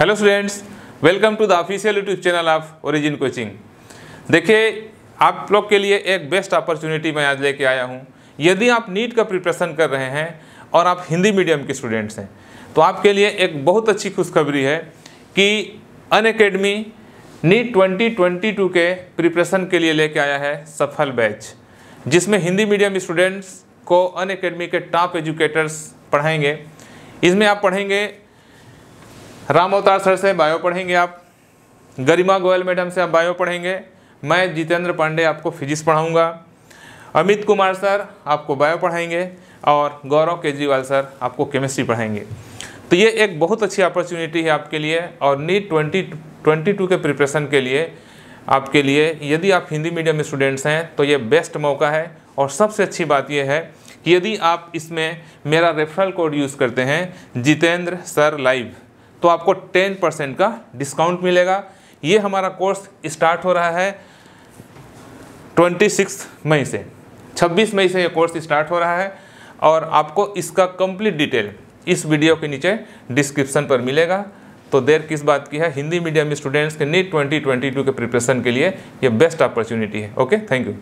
hello students welcome to the official YouTube channel of Origin coaching देखिए आप लोग के लिए एक बेस्ट अपॉर्चुनिटी मैं आज लेके आया हूँ यदि आप नीट का प्रिपरेशन कर रहे हैं और आप हिंदी मीडियम के स्टूडेंट्स हैं तो आपके लिए एक बहुत अच्छी खुशखबरी है कि अन अकेडमी नीट 2022 के प्रिपरेशन के लिए लेके आया है सफल बैच जिसमें हिंदी मीडियम स्टूडेंट्स को अन अकेडमी के टॉप एजुकेटर्स पढ़ाएंगे इसमें आप पढ़ेंगे राम अवतार सर से बायो पढ़ेंगे आप गरिमा गोयल मैडम से आप बायो पढ़ेंगे मैं जितेंद्र पांडे आपको फिजिक्स पढ़ाऊँगा अमित कुमार सर आपको बायो पढ़ाएंगे और गौरव केजरीवाल सर आपको केमिस्ट्री पढ़ाएंगे तो ये एक बहुत अच्छी अपॉर्चुनिटी है आपके लिए और नीट ट्वेंटी ट्वेंटी टू के प्रिपरेशन के लिए आपके लिए यदि आप हिंदी मीडियम स्टूडेंट्स हैं तो ये बेस्ट मौका है और सबसे अच्छी बात यह है कि यदि आप इसमें मेरा रेफरल कोड यूज़ करते हैं जितेंद्र सर लाइव तो आपको टेन परसेंट का डिस्काउंट मिलेगा ये हमारा कोर्स स्टार्ट हो रहा है ट्वेंटी सिक्स मई से छब्बीस मई से ये कोर्स स्टार्ट हो रहा है और आपको इसका कंप्लीट डिटेल इस वीडियो के नीचे डिस्क्रिप्शन पर मिलेगा तो देर किस बात की है हिंदी मीडियम स्टूडेंट्स के नीट 2022 के प्रिपरेशन के लिए ये बेस्ट अपॉर्चुनिटी है ओके थैंक यू